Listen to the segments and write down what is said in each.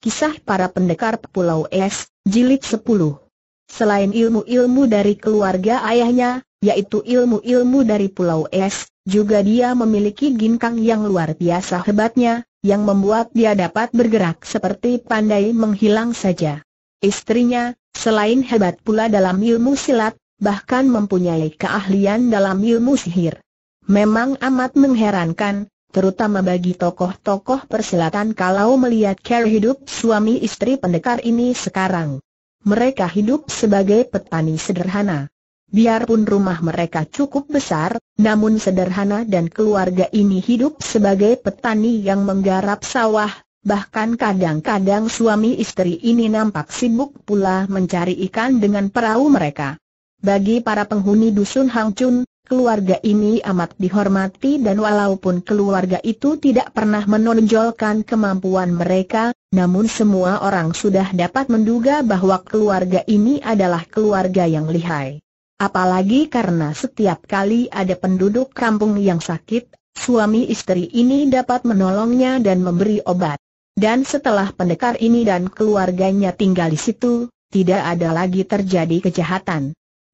Kisah para pendekar Pulau Es, Jilid 10. Selain ilmu-ilmu dari keluarga ayahnya, yaitu ilmu-ilmu dari Pulau Es, juga dia memiliki ginkang yang luar biasa hebatnya, yang membuat dia dapat bergerak seperti pandai menghilang saja. Istrinya, selain hebat pula dalam ilmu silat, bahkan mempunyai keahlian dalam ilmu sihir. Memang amat mengherankan, terutama bagi tokoh-tokoh perselatan kalau melihat cara hidup suami istri pendekar ini sekarang. Mereka hidup sebagai petani sederhana. Biarpun rumah mereka cukup besar, namun sederhana dan keluarga ini hidup sebagai petani yang menggarap sawah, bahkan kadang-kadang suami istri ini nampak sibuk pula mencari ikan dengan perahu mereka. Bagi para penghuni dusun Hangchun keluarga ini amat dihormati dan walaupun keluarga itu tidak pernah menonjolkan kemampuan mereka, namun semua orang sudah dapat menduga bahwa keluarga ini adalah keluarga yang lihai. Apalagi karena setiap kali ada penduduk kampung yang sakit, suami istri ini dapat menolongnya dan memberi obat. Dan setelah pendekar ini dan keluarganya tinggal di situ, tidak ada lagi terjadi kejahatan.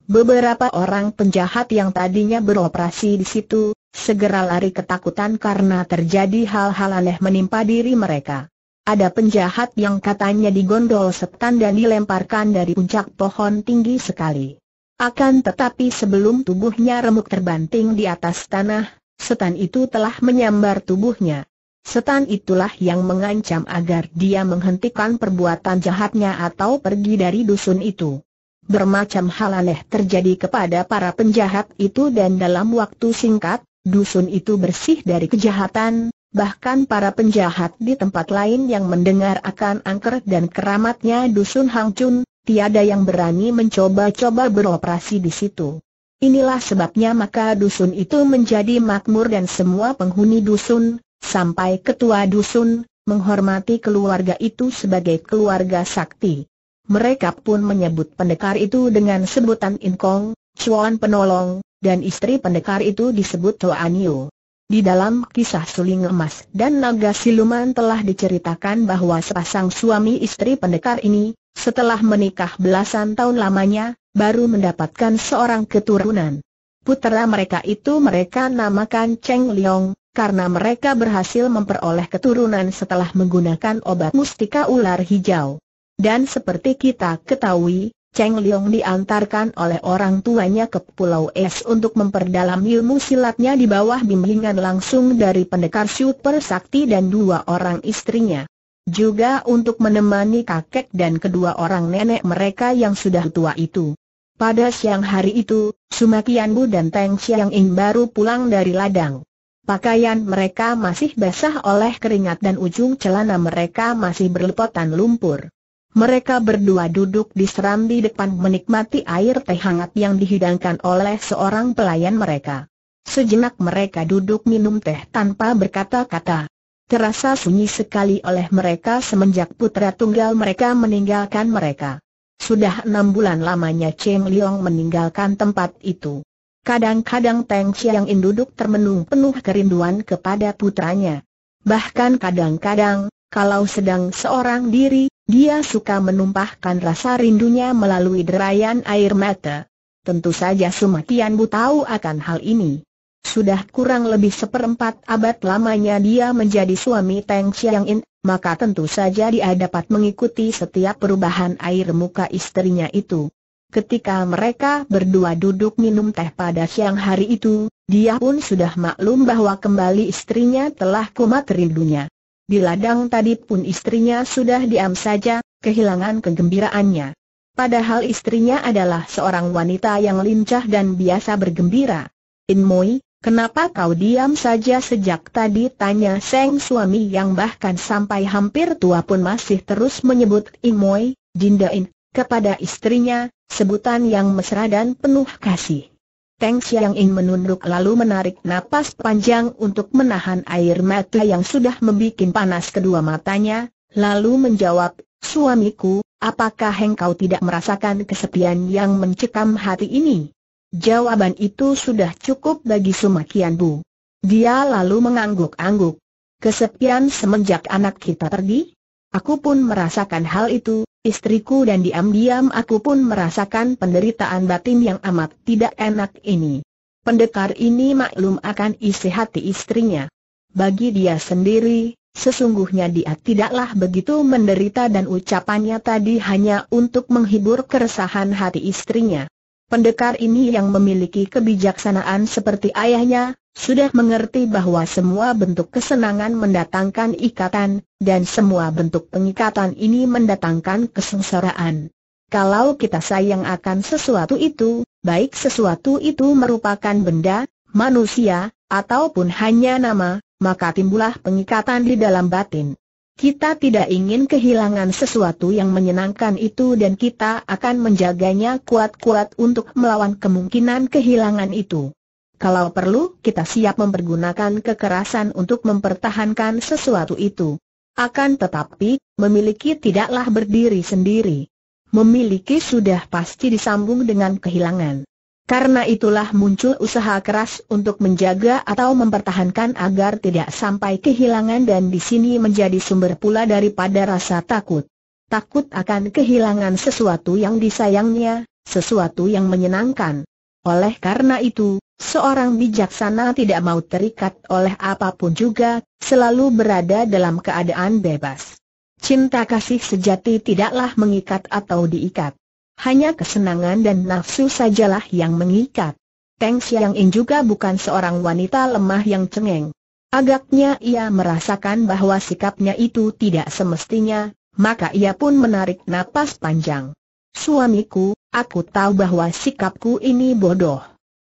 Beberapa orang penjahat yang tadinya beroperasi di situ, segera lari ketakutan karena terjadi hal-hal aneh menimpa diri mereka. Ada penjahat yang katanya digondol setan dan dilemparkan dari puncak pohon tinggi sekali. Akan tetapi sebelum tubuhnya remuk terbanting di atas tanah, setan itu telah menyambar tubuhnya. Setan itulah yang mengancam agar dia menghentikan perbuatan jahatnya atau pergi dari dusun itu. Bermacam hal aneh terjadi kepada para penjahat itu dan dalam waktu singkat, dusun itu bersih dari kejahatan, bahkan para penjahat di tempat lain yang mendengar akan angker dan keramatnya dusun Hangcun, tiada yang berani mencoba-coba beroperasi di situ. Inilah sebabnya maka dusun itu menjadi makmur dan semua penghuni dusun, sampai ketua dusun, menghormati keluarga itu sebagai keluarga sakti. Mereka pun menyebut pendekar itu dengan sebutan Inkong, Chuan Penolong, dan istri pendekar itu disebut niu. Di dalam kisah suling emas dan naga siluman telah diceritakan bahwa sepasang suami istri pendekar ini, setelah menikah belasan tahun lamanya, baru mendapatkan seorang keturunan. Putera mereka itu mereka namakan Cheng Liong, karena mereka berhasil memperoleh keturunan setelah menggunakan obat mustika ular hijau. Dan seperti kita ketahui, Cheng Liong diantarkan oleh orang tuanya ke Pulau Es untuk memperdalam ilmu silatnya di bawah bimbingan langsung dari pendekar super sakti dan dua orang istrinya. Juga untuk menemani kakek dan kedua orang nenek mereka yang sudah tua itu. Pada siang hari itu, Sumakian Bu dan Teng Xiang Ing baru pulang dari ladang. Pakaian mereka masih basah oleh keringat dan ujung celana mereka masih berlepotan lumpur. Mereka berdua duduk di serambi depan menikmati air teh hangat yang dihidangkan oleh seorang pelayan mereka. Sejenak mereka duduk minum teh tanpa berkata-kata. Terasa sunyi sekali oleh mereka semenjak putra tunggal mereka meninggalkan mereka. Sudah enam bulan lamanya Cheng Liong meninggalkan tempat itu. Kadang-kadang Teng Chiang In duduk termenung penuh kerinduan kepada putranya. Bahkan kadang-kadang, kalau sedang seorang diri, dia suka menumpahkan rasa rindunya melalui derayan air mata. Tentu saja Sumatian Bu tahu akan hal ini. Sudah kurang lebih seperempat abad lamanya dia menjadi suami Teng Chiang In, maka tentu saja dia dapat mengikuti setiap perubahan air muka istrinya itu. Ketika mereka berdua duduk minum teh pada siang hari itu, dia pun sudah maklum bahwa kembali istrinya telah kumat rindunya. Di ladang tadi pun istrinya sudah diam saja, kehilangan kegembiraannya. Padahal istrinya adalah seorang wanita yang lincah dan biasa bergembira. Inmoi, kenapa kau diam saja sejak tadi? Tanya Seng suami yang bahkan sampai hampir tua pun masih terus menyebut Inmoi, Jindain, kepada istrinya, sebutan yang mesra dan penuh kasih. Teng Xiang In menunduk lalu menarik napas panjang untuk menahan air mata yang sudah membuat panas kedua matanya, lalu menjawab, Suamiku, apakah engkau tidak merasakan kesepian yang mencekam hati ini? Jawaban itu sudah cukup bagi Sumakian Bu. Dia lalu mengangguk-angguk. Kesepian semenjak anak kita pergi? Aku pun merasakan hal itu, istriku dan diam-diam aku pun merasakan penderitaan batin yang amat tidak enak ini. Pendekar ini maklum akan isi hati istrinya. Bagi dia sendiri, sesungguhnya dia tidaklah begitu menderita dan ucapannya tadi hanya untuk menghibur keresahan hati istrinya. Pendekar ini yang memiliki kebijaksanaan seperti ayahnya, sudah mengerti bahwa semua bentuk kesenangan mendatangkan ikatan, dan semua bentuk pengikatan ini mendatangkan kesengsaraan. Kalau kita sayang akan sesuatu itu, baik sesuatu itu merupakan benda, manusia, ataupun hanya nama, maka timbullah pengikatan di dalam batin. Kita tidak ingin kehilangan sesuatu yang menyenangkan itu dan kita akan menjaganya kuat-kuat untuk melawan kemungkinan kehilangan itu. Kalau perlu, kita siap mempergunakan kekerasan untuk mempertahankan sesuatu itu. Akan tetapi, memiliki tidaklah berdiri sendiri. Memiliki sudah pasti disambung dengan kehilangan. Karena itulah muncul usaha keras untuk menjaga atau mempertahankan agar tidak sampai kehilangan dan di sini menjadi sumber pula daripada rasa takut. Takut akan kehilangan sesuatu yang disayangnya, sesuatu yang menyenangkan. Oleh karena itu, seorang bijaksana tidak mau terikat oleh apapun juga, selalu berada dalam keadaan bebas. Cinta kasih sejati tidaklah mengikat atau diikat. Hanya kesenangan dan nafsu sajalah yang mengikat. Teng Xiang In juga bukan seorang wanita lemah yang cengeng. Agaknya ia merasakan bahwa sikapnya itu tidak semestinya, maka ia pun menarik napas panjang. Suamiku, Aku tahu bahwa sikapku ini bodoh.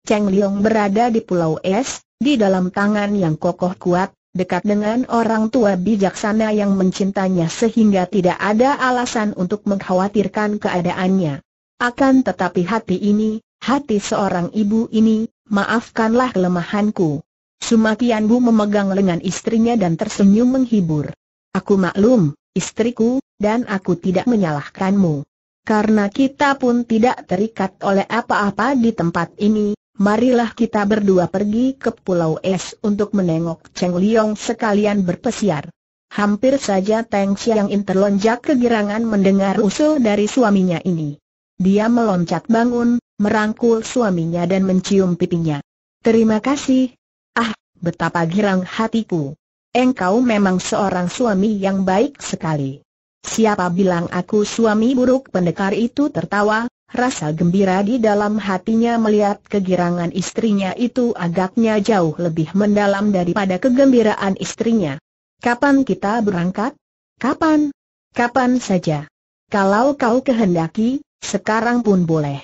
Cheng Liong berada di Pulau Es, di dalam tangan yang kokoh kuat, dekat dengan orang tua bijaksana yang mencintanya sehingga tidak ada alasan untuk mengkhawatirkan keadaannya. Akan tetapi hati ini, hati seorang ibu ini, maafkanlah kelemahanku. Sumatian Bu memegang lengan istrinya dan tersenyum menghibur. Aku maklum, istriku, dan aku tidak menyalahkanmu karena kita pun tidak terikat oleh apa-apa di tempat ini, marilah kita berdua pergi ke Pulau Es untuk menengok Cheng Liong sekalian berpesiar. Hampir saja Teng Xiang In terlonjak kegirangan mendengar usul dari suaminya ini. Dia meloncat bangun, merangkul suaminya dan mencium pipinya. Terima kasih. Ah, betapa girang hatiku. Engkau memang seorang suami yang baik sekali. Siapa bilang aku suami buruk pendekar itu tertawa, rasa gembira di dalam hatinya melihat kegirangan istrinya itu agaknya jauh lebih mendalam daripada kegembiraan istrinya. Kapan kita berangkat? Kapan? Kapan saja. Kalau kau kehendaki, sekarang pun boleh.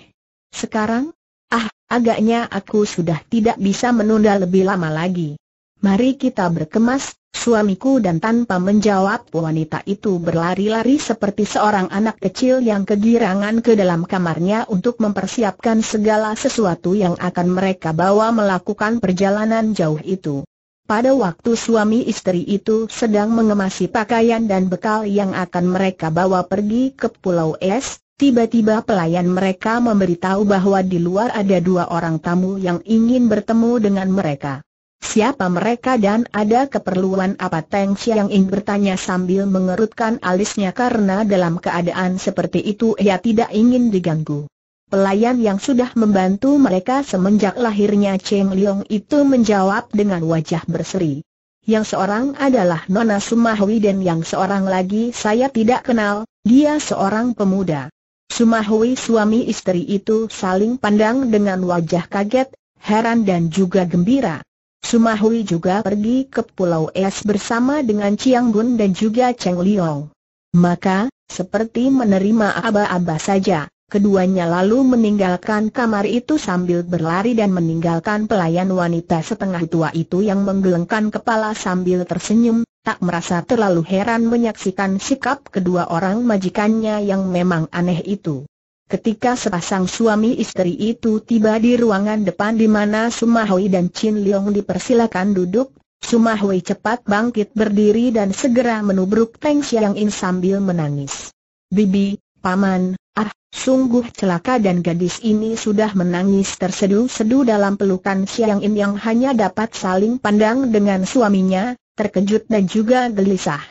Sekarang? Ah, agaknya aku sudah tidak bisa menunda lebih lama lagi. Mari kita berkemas, Suamiku dan tanpa menjawab wanita itu berlari-lari seperti seorang anak kecil yang kegirangan ke dalam kamarnya untuk mempersiapkan segala sesuatu yang akan mereka bawa melakukan perjalanan jauh itu. Pada waktu suami istri itu sedang mengemasi pakaian dan bekal yang akan mereka bawa pergi ke Pulau Es, tiba-tiba pelayan mereka memberitahu bahwa di luar ada dua orang tamu yang ingin bertemu dengan mereka. Siapa mereka dan ada keperluan apa Teng Xiang Ing bertanya sambil mengerutkan alisnya karena dalam keadaan seperti itu ia tidak ingin diganggu. Pelayan yang sudah membantu mereka semenjak lahirnya Cheng Liong itu menjawab dengan wajah berseri. Yang seorang adalah Nona Sumahui dan yang seorang lagi saya tidak kenal, dia seorang pemuda. Sumahui suami istri itu saling pandang dengan wajah kaget, heran dan juga gembira. Sumahui juga pergi ke Pulau Es bersama dengan Chiang Bun dan juga Cheng Liong. Maka, seperti menerima aba-aba saja, keduanya lalu meninggalkan kamar itu sambil berlari dan meninggalkan pelayan wanita setengah tua itu yang menggelengkan kepala sambil tersenyum, tak merasa terlalu heran menyaksikan sikap kedua orang majikannya yang memang aneh itu. Ketika sepasang suami istri itu tiba di ruangan depan di mana Sumahui dan Chin Leong dipersilakan duduk, Sumahui cepat bangkit berdiri dan segera menubruk Teng Xiang In sambil menangis. Bibi, Paman, ah, sungguh celaka dan gadis ini sudah menangis terseduh sedu dalam pelukan Xiang In yang hanya dapat saling pandang dengan suaminya, terkejut dan juga gelisah.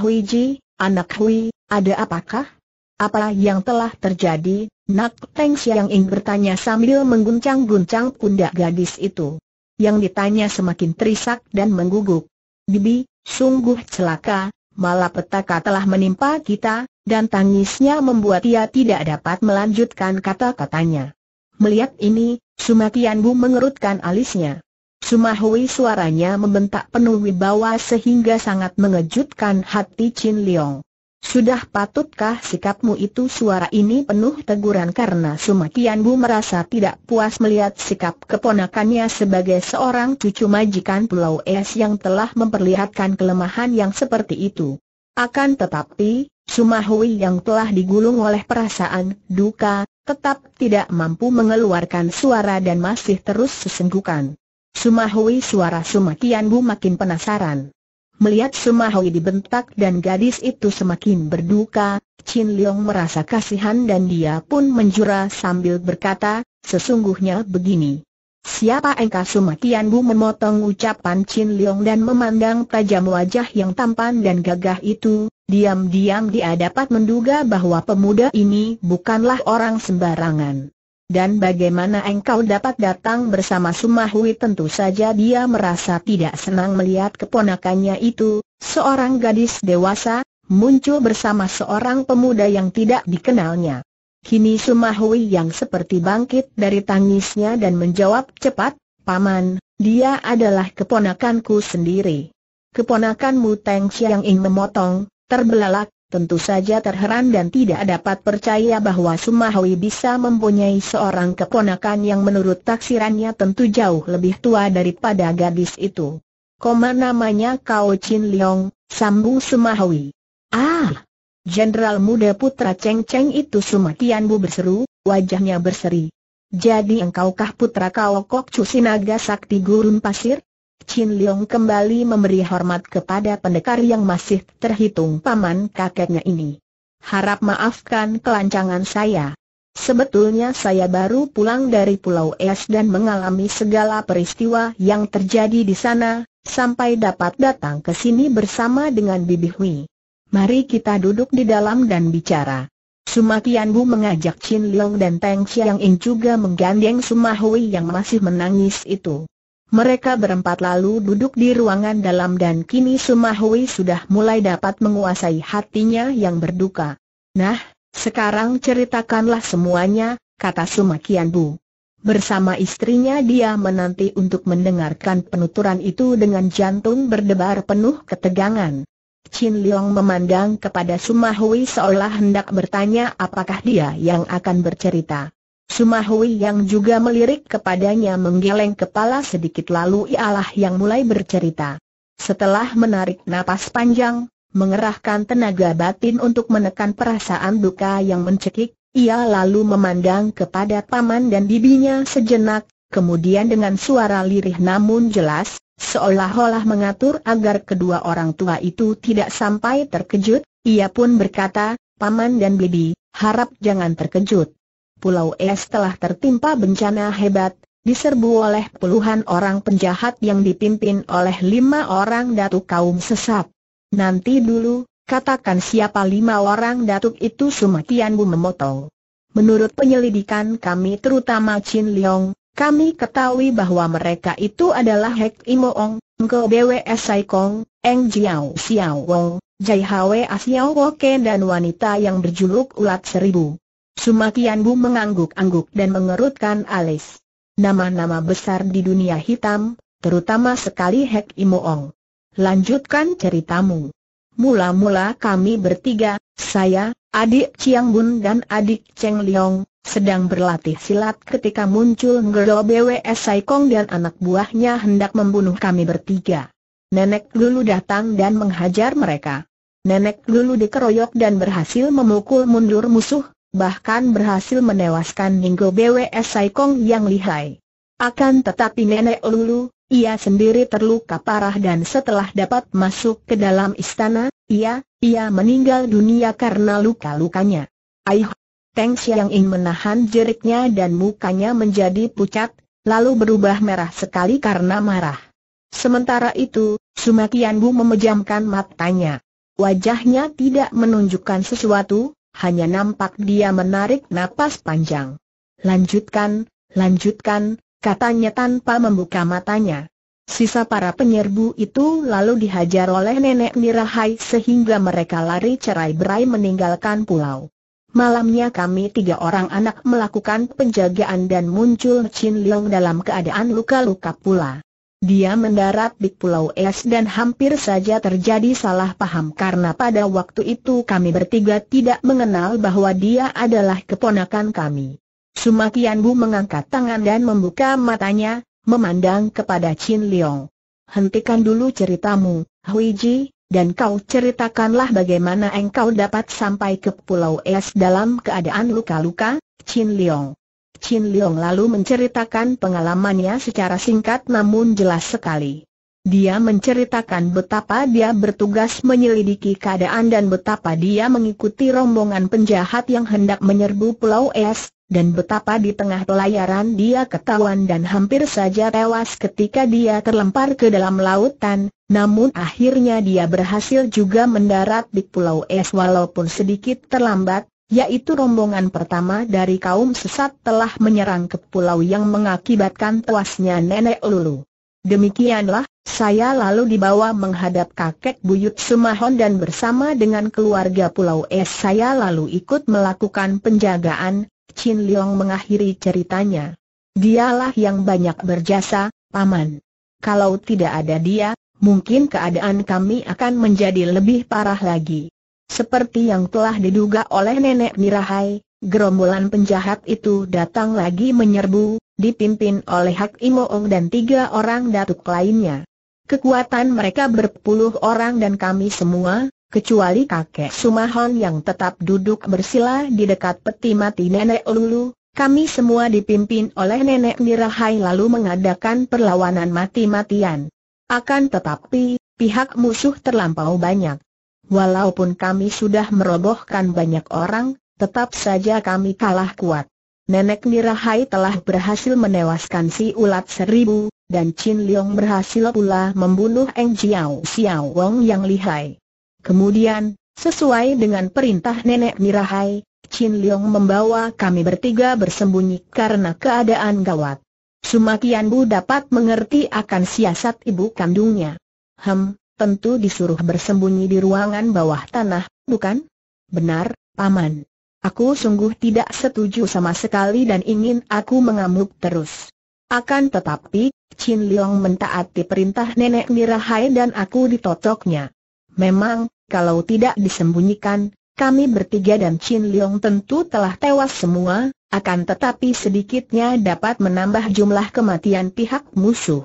Hui Ji, anak Hui, ada apakah? Apa yang telah terjadi, Nak Teng Xiang Ing bertanya sambil mengguncang-guncang pundak gadis itu. Yang ditanya semakin terisak dan mengguguk. Bibi, sungguh celaka, malapetaka telah menimpa kita, dan tangisnya membuat ia tidak dapat melanjutkan kata-katanya. Melihat ini, Sumatian Bu mengerutkan alisnya. Sumahui suaranya membentak penuh wibawa sehingga sangat mengejutkan hati Chin Leong. Sudah patutkah sikapmu itu suara ini penuh teguran karena Sumakian Bu merasa tidak puas melihat sikap keponakannya sebagai seorang cucu majikan Pulau Es yang telah memperlihatkan kelemahan yang seperti itu. Akan tetapi, Sumahui yang telah digulung oleh perasaan duka, tetap tidak mampu mengeluarkan suara dan masih terus sesenggukan. Sumahui suara Sumakian Bu makin penasaran. Melihat Sumahui dibentak dan gadis itu semakin berduka, Chin Leong merasa kasihan dan dia pun menjura sambil berkata, sesungguhnya begini. Siapa engkau Tian Bu memotong ucapan Chin Leong dan memandang tajam wajah yang tampan dan gagah itu, diam-diam dia dapat menduga bahwa pemuda ini bukanlah orang sembarangan dan bagaimana engkau dapat datang bersama Sumahui tentu saja dia merasa tidak senang melihat keponakannya itu, seorang gadis dewasa, muncul bersama seorang pemuda yang tidak dikenalnya. Kini Sumahui yang seperti bangkit dari tangisnya dan menjawab cepat, Paman, dia adalah keponakanku sendiri. Keponakanmu Teng Xiang Ing memotong, terbelalak, tentu saja terheran dan tidak dapat percaya bahwa Sumahwi bisa mempunyai seorang keponakan yang menurut taksirannya tentu jauh lebih tua daripada gadis itu. Koma namanya Kau Chin Leong, sambung Sumahwi. Ah! Jenderal muda putra Cheng Cheng itu Sumatian Bu berseru, wajahnya berseri. Jadi engkaukah putra Kau Kok Cusinaga Sakti Gurun Pasir? Chin Leong kembali memberi hormat kepada pendekar yang masih terhitung paman kakeknya ini. Harap maafkan kelancangan saya. Sebetulnya saya baru pulang dari Pulau Es dan mengalami segala peristiwa yang terjadi di sana, sampai dapat datang ke sini bersama dengan Bibi Hui. Mari kita duduk di dalam dan bicara. Sumakian Bu mengajak Chin Leong dan Teng Xiang In juga menggandeng Hui yang masih menangis itu. Mereka berempat lalu duduk di ruangan dalam dan kini Sumahui sudah mulai dapat menguasai hatinya yang berduka. Nah, sekarang ceritakanlah semuanya, kata Sumakian Bu. Bersama istrinya dia menanti untuk mendengarkan penuturan itu dengan jantung berdebar penuh ketegangan. Chin Liang memandang kepada Sumahui seolah hendak bertanya apakah dia yang akan bercerita. Sumahui yang juga melirik kepadanya menggeleng kepala sedikit lalu ialah yang mulai bercerita. Setelah menarik napas panjang, mengerahkan tenaga batin untuk menekan perasaan duka yang mencekik, ia lalu memandang kepada paman dan bibinya sejenak, kemudian dengan suara lirih namun jelas, seolah-olah mengatur agar kedua orang tua itu tidak sampai terkejut, ia pun berkata, Paman dan Bibi, harap jangan terkejut. Pulau Es telah tertimpa bencana hebat, diserbu oleh puluhan orang penjahat yang dipimpin oleh lima orang datuk kaum sesat. Nanti dulu, katakan siapa lima orang datuk itu Sumatian Bu memotong. Menurut penyelidikan kami terutama Chin Leong, kami ketahui bahwa mereka itu adalah Hek Imoong, Ong, Ngko BWS Sai Kong, Eng Jiao Xiao Wong, Jai Hwe Asiao Woken dan wanita yang berjuluk ulat seribu. Sumakian Bu mengangguk-angguk dan mengerutkan alis. Nama-nama besar di dunia hitam, terutama sekali Hek Imoong. Lanjutkan ceritamu. Mula-mula kami bertiga, saya, adik Chiang Bun dan adik Cheng Liong, sedang berlatih silat ketika muncul Ngero BWS Kong dan anak buahnya hendak membunuh kami bertiga. Nenek Lulu datang dan menghajar mereka. Nenek Lulu dikeroyok dan berhasil memukul mundur musuh, bahkan berhasil menewaskan Ninggo BWS Kong yang lihai. Akan tetapi Nenek Lulu, ia sendiri terluka parah dan setelah dapat masuk ke dalam istana, ia, ia meninggal dunia karena luka-lukanya. Aih, Teng Xiang menahan jeriknya dan mukanya menjadi pucat, lalu berubah merah sekali karena marah. Sementara itu, Sumakian Bu memejamkan matanya. Wajahnya tidak menunjukkan sesuatu, hanya nampak dia menarik napas panjang. Lanjutkan, lanjutkan, katanya tanpa membuka matanya. Sisa para penyerbu itu lalu dihajar oleh nenek Nirahai sehingga mereka lari cerai berai meninggalkan pulau. Malamnya kami tiga orang anak melakukan penjagaan dan muncul Chin Leong dalam keadaan luka-luka pula. Dia mendarat di Pulau Es dan hampir saja terjadi salah paham karena pada waktu itu kami bertiga tidak mengenal bahwa dia adalah keponakan kami. Sumakian Bu mengangkat tangan dan membuka matanya, memandang kepada Chin Leong. Hentikan dulu ceritamu, Hui Ji, dan kau ceritakanlah bagaimana engkau dapat sampai ke Pulau Es dalam keadaan luka-luka, Chin Leong. Chin Leong lalu menceritakan pengalamannya secara singkat namun jelas sekali. Dia menceritakan betapa dia bertugas menyelidiki keadaan dan betapa dia mengikuti rombongan penjahat yang hendak menyerbu Pulau Es, dan betapa di tengah pelayaran dia ketahuan dan hampir saja tewas ketika dia terlempar ke dalam lautan, namun akhirnya dia berhasil juga mendarat di Pulau Es walaupun sedikit terlambat, yaitu rombongan pertama dari kaum sesat telah menyerang ke pulau yang mengakibatkan tewasnya nenek Lulu. Demikianlah, saya lalu dibawa menghadap kakek buyut Sumahon dan bersama dengan keluarga Pulau Es saya lalu ikut melakukan penjagaan, Chin Leong mengakhiri ceritanya. Dialah yang banyak berjasa, Paman. Kalau tidak ada dia, mungkin keadaan kami akan menjadi lebih parah lagi. Seperti yang telah diduga oleh nenek Mirahai, gerombolan penjahat itu datang lagi menyerbu, dipimpin oleh Hak Imoong dan tiga orang datuk lainnya. Kekuatan mereka berpuluh orang dan kami semua, kecuali kakek Sumahon yang tetap duduk bersila di dekat peti mati nenek Lulu, kami semua dipimpin oleh nenek Nirahai lalu mengadakan perlawanan mati-matian. Akan tetapi, pihak musuh terlampau banyak. Walaupun kami sudah merobohkan banyak orang, tetap saja kami kalah kuat. Nenek Nirahai telah berhasil menewaskan si ulat seribu, dan Chin Leong berhasil pula membunuh Eng Jiao Xiao Wong yang lihai. Kemudian, sesuai dengan perintah Nenek Nirahai, Chin Leong membawa kami bertiga bersembunyi karena keadaan gawat. Sumakian Bu dapat mengerti akan siasat ibu kandungnya. Hem, tentu disuruh bersembunyi di ruangan bawah tanah, bukan? Benar, Paman. Aku sungguh tidak setuju sama sekali dan ingin aku mengamuk terus. Akan tetapi, Chin Leong mentaati perintah nenek Mirahai dan aku ditotoknya. Memang, kalau tidak disembunyikan, kami bertiga dan Chin Leong tentu telah tewas semua, akan tetapi sedikitnya dapat menambah jumlah kematian pihak musuh.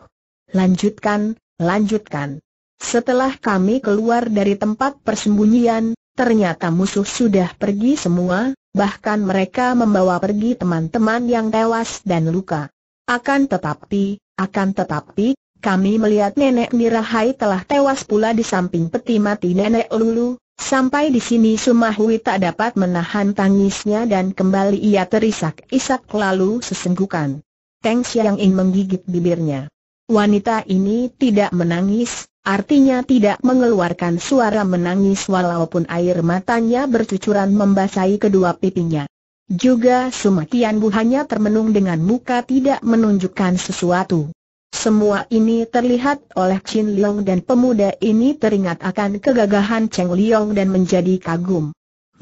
Lanjutkan, lanjutkan. Setelah kami keluar dari tempat persembunyian, ternyata musuh sudah pergi semua, bahkan mereka membawa pergi teman-teman yang tewas dan luka. Akan tetapi, akan tetapi, kami melihat nenek Nirahai telah tewas pula di samping peti mati nenek Lulu, sampai di sini Sumahui tak dapat menahan tangisnya dan kembali ia terisak-isak lalu sesenggukan. Teng Xiang In menggigit bibirnya. Wanita ini tidak menangis, Artinya tidak mengeluarkan suara menangis walaupun air matanya bercucuran membasahi kedua pipinya. Juga Sumatian Bu hanya termenung dengan muka tidak menunjukkan sesuatu. Semua ini terlihat oleh Chin Leong dan pemuda ini teringat akan kegagahan Cheng Leong dan menjadi kagum.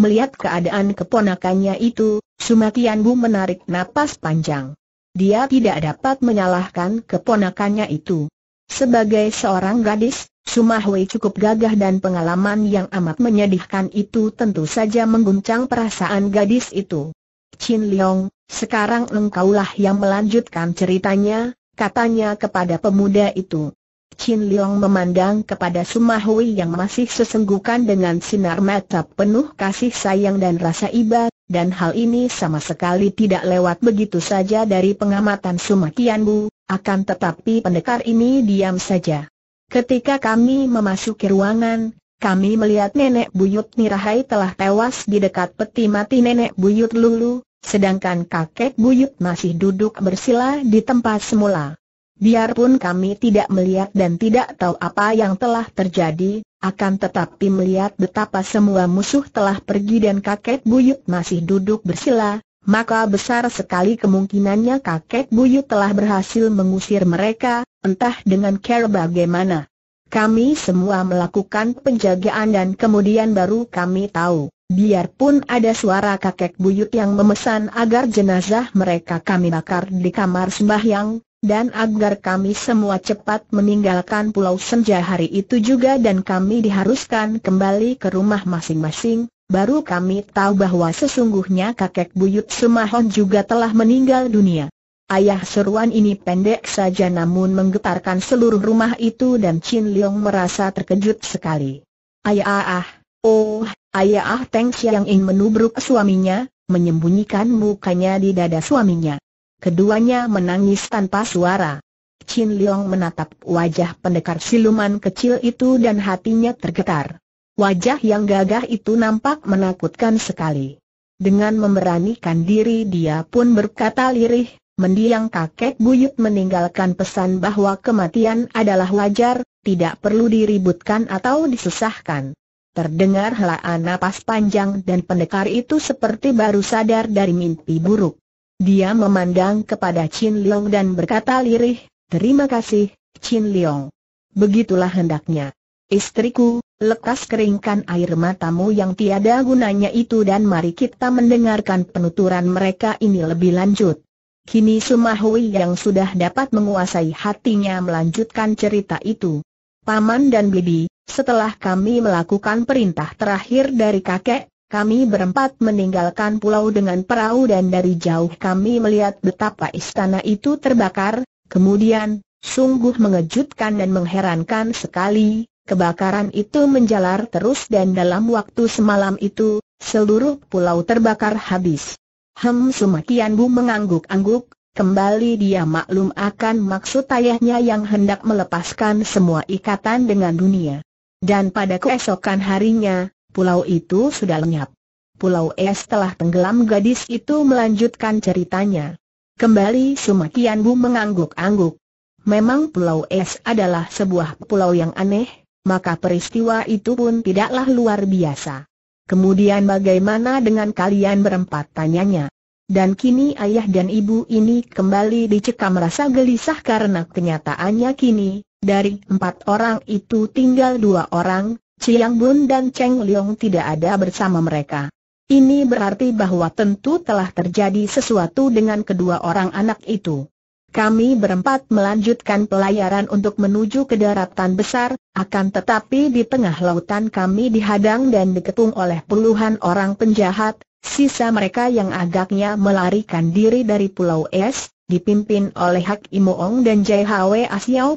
Melihat keadaan keponakannya itu, Sumatian Bu menarik napas panjang. Dia tidak dapat menyalahkan keponakannya itu. Sebagai seorang gadis, Sumahwe cukup gagah dan pengalaman yang amat menyedihkan itu tentu saja mengguncang perasaan gadis itu. Chin Leong, sekarang engkaulah yang melanjutkan ceritanya, katanya kepada pemuda itu. Chin Leong memandang kepada Sumahui yang masih sesenggukan dengan sinar mata penuh kasih sayang dan rasa iba, dan hal ini sama sekali tidak lewat begitu saja dari pengamatan Sumakian Bu, akan tetapi pendekar ini diam saja. Ketika kami memasuki ruangan, kami melihat nenek buyut Nirahai telah tewas di dekat peti mati nenek buyut Lulu, sedangkan kakek buyut masih duduk bersila di tempat semula. Biarpun kami tidak melihat dan tidak tahu apa yang telah terjadi, akan tetapi melihat betapa semua musuh telah pergi dan kakek buyut masih duduk bersila, maka besar sekali kemungkinannya kakek buyut telah berhasil mengusir mereka, entah dengan cara bagaimana. Kami semua melakukan penjagaan dan kemudian baru kami tahu, biarpun ada suara kakek buyut yang memesan agar jenazah mereka kami bakar di kamar sembahyang, dan agar kami semua cepat meninggalkan Pulau Senja hari itu juga dan kami diharuskan kembali ke rumah masing-masing, baru kami tahu bahwa sesungguhnya kakek buyut Sumahon juga telah meninggal dunia. Ayah seruan ini pendek saja namun menggetarkan seluruh rumah itu dan Chin Leong merasa terkejut sekali. Ayah ah, oh, ayah ah Teng Xiang ingin menubruk suaminya, menyembunyikan mukanya di dada suaminya keduanya menangis tanpa suara. Chin Leong menatap wajah pendekar siluman kecil itu dan hatinya tergetar. Wajah yang gagah itu nampak menakutkan sekali. Dengan memberanikan diri dia pun berkata lirih, mendiang kakek buyut meninggalkan pesan bahwa kematian adalah wajar, tidak perlu diributkan atau disusahkan. Terdengar helaan napas panjang dan pendekar itu seperti baru sadar dari mimpi buruk. Dia memandang kepada Chin Leong dan berkata lirih, terima kasih, Chin Leong. Begitulah hendaknya. Istriku, lekas keringkan air matamu yang tiada gunanya itu dan mari kita mendengarkan penuturan mereka ini lebih lanjut. Kini Sumahui yang sudah dapat menguasai hatinya melanjutkan cerita itu. Paman dan Bibi, setelah kami melakukan perintah terakhir dari kakek, kami berempat meninggalkan pulau dengan perahu dan dari jauh kami melihat betapa istana itu terbakar, kemudian, sungguh mengejutkan dan mengherankan sekali, kebakaran itu menjalar terus dan dalam waktu semalam itu, seluruh pulau terbakar habis. Hem Sumakian Bu mengangguk-angguk, kembali dia maklum akan maksud ayahnya yang hendak melepaskan semua ikatan dengan dunia. Dan pada keesokan harinya, pulau itu sudah lenyap. Pulau es telah tenggelam gadis itu melanjutkan ceritanya. Kembali Sumakian Bu mengangguk-angguk. Memang pulau es adalah sebuah pulau yang aneh, maka peristiwa itu pun tidaklah luar biasa. Kemudian bagaimana dengan kalian berempat tanyanya? Dan kini ayah dan ibu ini kembali dicekam rasa gelisah karena kenyataannya kini, dari empat orang itu tinggal dua orang, Chiang Bun dan Cheng Liong tidak ada bersama mereka. Ini berarti bahwa tentu telah terjadi sesuatu dengan kedua orang anak itu. Kami berempat melanjutkan pelayaran untuk menuju ke daratan besar, akan tetapi di tengah lautan kami dihadang dan diketung oleh puluhan orang penjahat, sisa mereka yang agaknya melarikan diri dari Pulau Es, dipimpin oleh Hak Imoong dan Jai Hwe Asiao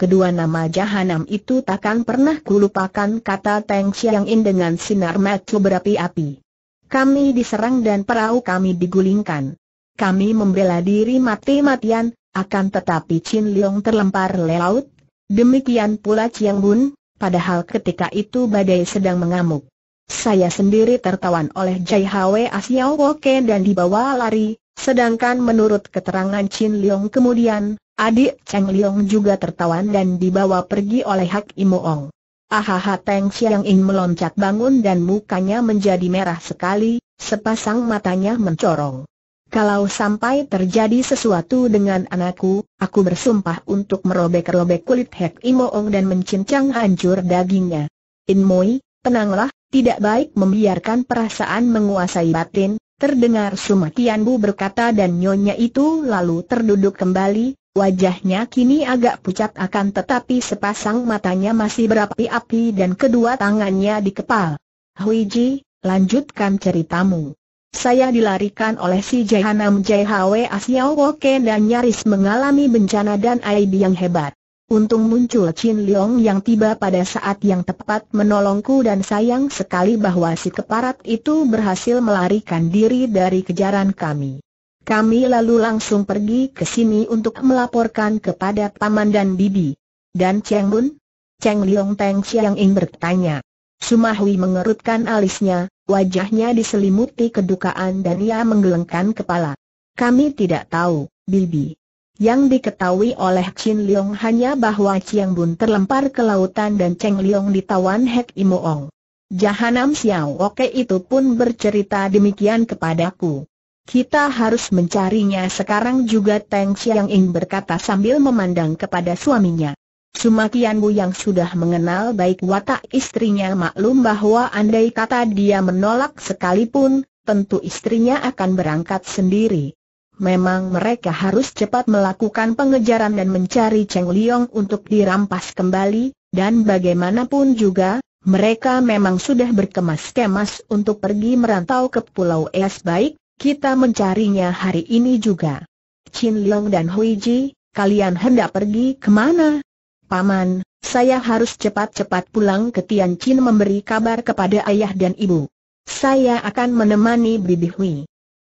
kedua nama jahanam itu takkan pernah kulupakan kata Teng Chiang In dengan sinar mata berapi-api. Kami diserang dan perahu kami digulingkan. Kami membela diri mati-matian, akan tetapi Chin Leong terlempar lelaut. Demikian pula Chiang Bun, padahal ketika itu badai sedang mengamuk. Saya sendiri tertawan oleh Jai Hwe Asiao Woke dan dibawa lari, sedangkan menurut keterangan Chin Leong kemudian, Adik Cheng Liong juga tertawan dan dibawa pergi oleh Hak Imo Ong. Ahaha Teng Siang In meloncat bangun dan mukanya menjadi merah sekali, sepasang matanya mencorong. Kalau sampai terjadi sesuatu dengan anakku, aku bersumpah untuk merobek-robek kulit Hak Imo Ong dan mencincang hancur dagingnya. In Moi, tenanglah, tidak baik membiarkan perasaan menguasai batin, Terdengar Sumatian Bu berkata dan nyonya itu lalu terduduk kembali, Wajahnya kini agak pucat akan tetapi sepasang matanya masih berapi-api dan kedua tangannya dikepal. Huiji, lanjutkan ceritamu. Saya dilarikan oleh si Jahanam Jaihawe, Asiao Woke dan nyaris mengalami bencana dan aib yang hebat. Untung muncul Chin Leong yang tiba pada saat yang tepat menolongku dan sayang sekali bahwa si keparat itu berhasil melarikan diri dari kejaran kami. Kami lalu langsung pergi ke sini untuk melaporkan kepada Paman dan Bibi. Dan Cheng Bun? Cheng Liong Teng Chiang ingin bertanya. Sumahui mengerutkan alisnya, wajahnya diselimuti kedukaan dan ia menggelengkan kepala. Kami tidak tahu, Bibi. Yang diketahui oleh Chin Liong hanya bahwa Chiang Bun terlempar ke lautan dan Cheng Liong ditawan Hek Imoong. Jahanam Xiao Oke itu pun bercerita demikian kepadaku. Kita harus mencarinya sekarang juga Teng Siang Ing berkata sambil memandang kepada suaminya. Sumakian Bu yang sudah mengenal baik watak istrinya maklum bahwa andai kata dia menolak sekalipun, tentu istrinya akan berangkat sendiri. Memang mereka harus cepat melakukan pengejaran dan mencari Cheng Liong untuk dirampas kembali, dan bagaimanapun juga, mereka memang sudah berkemas-kemas untuk pergi merantau ke Pulau Es baik kita mencarinya hari ini juga. Chin Leong dan Hui Ji, kalian hendak pergi kemana? Paman, saya harus cepat-cepat pulang ke Tian Chin memberi kabar kepada ayah dan ibu. Saya akan menemani Bibi Hui.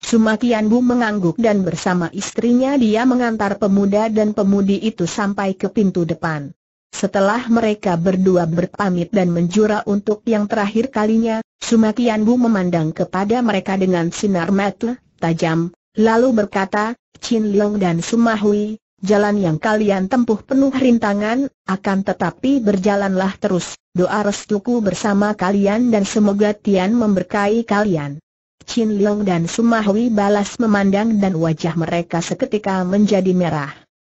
Sumatian Bu mengangguk dan bersama istrinya dia mengantar pemuda dan pemudi itu sampai ke pintu depan. Setelah mereka berdua berpamit dan menjura untuk yang terakhir kalinya, Sumakian Bu memandang kepada mereka dengan sinar mata tajam, lalu berkata, Chin Leong dan Sumahui, jalan yang kalian tempuh penuh rintangan, akan tetapi berjalanlah terus, doa restuku bersama kalian dan semoga Tian memberkahi kalian. Chin Leong dan Sumahui balas memandang dan wajah mereka seketika menjadi merah.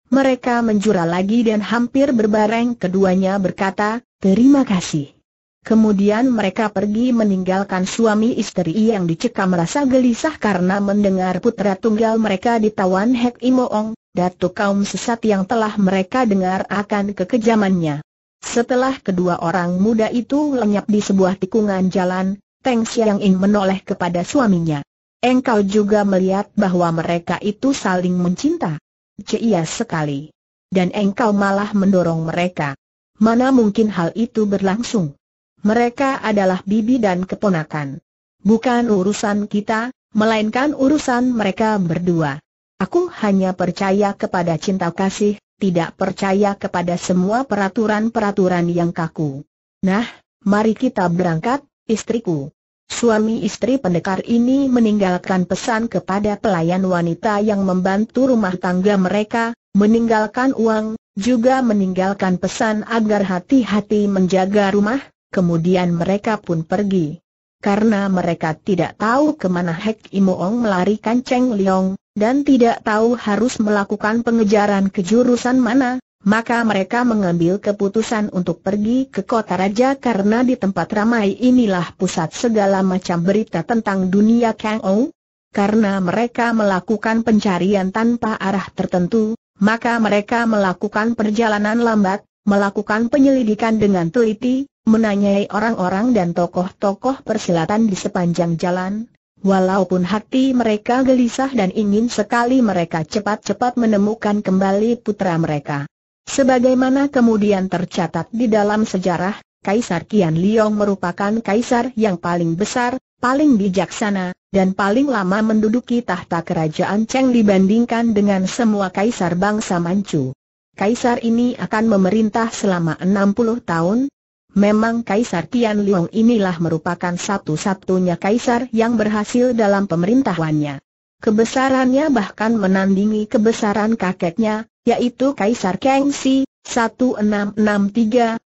Mereka menjura lagi dan hampir berbareng keduanya berkata, terima kasih. Kemudian mereka pergi meninggalkan suami istri yang dicekam rasa gelisah karena mendengar putra tunggal mereka ditawan Hek Imoong, datuk kaum sesat yang telah mereka dengar akan kekejamannya. Setelah kedua orang muda itu lenyap di sebuah tikungan jalan, Teng Siang In menoleh kepada suaminya. Engkau juga melihat bahwa mereka itu saling mencinta. Cia sekali. Dan engkau malah mendorong mereka. Mana mungkin hal itu berlangsung? Mereka adalah bibi dan keponakan. Bukan urusan kita, melainkan urusan mereka berdua. Aku hanya percaya kepada cinta kasih, tidak percaya kepada semua peraturan-peraturan yang kaku. Nah, mari kita berangkat, istriku. Suami istri pendekar ini meninggalkan pesan kepada pelayan wanita yang membantu rumah tangga mereka, meninggalkan uang, juga meninggalkan pesan agar hati-hati menjaga rumah, kemudian mereka pun pergi. Karena mereka tidak tahu kemana Hek Imoong melarikan Cheng Liong, dan tidak tahu harus melakukan pengejaran ke jurusan mana, maka mereka mengambil keputusan untuk pergi ke kota raja karena di tempat ramai inilah pusat segala macam berita tentang dunia Kang Ou. Karena mereka melakukan pencarian tanpa arah tertentu, maka mereka melakukan perjalanan lambat, melakukan penyelidikan dengan teliti, menanyai orang-orang dan tokoh-tokoh persilatan di sepanjang jalan. Walaupun hati mereka gelisah dan ingin sekali mereka cepat-cepat menemukan kembali putra mereka. Sebagaimana kemudian tercatat di dalam sejarah, Kaisar Qian Liong merupakan kaisar yang paling besar, paling bijaksana, dan paling lama menduduki tahta kerajaan Cheng dibandingkan dengan semua kaisar bangsa Manchu. Kaisar ini akan memerintah selama 60 tahun. Memang Kaisar Qian Liong inilah merupakan satu-satunya kaisar yang berhasil dalam pemerintahannya. Kebesarannya bahkan menandingi kebesaran kakeknya, yaitu Kaisar Kengsi, 1663-1722.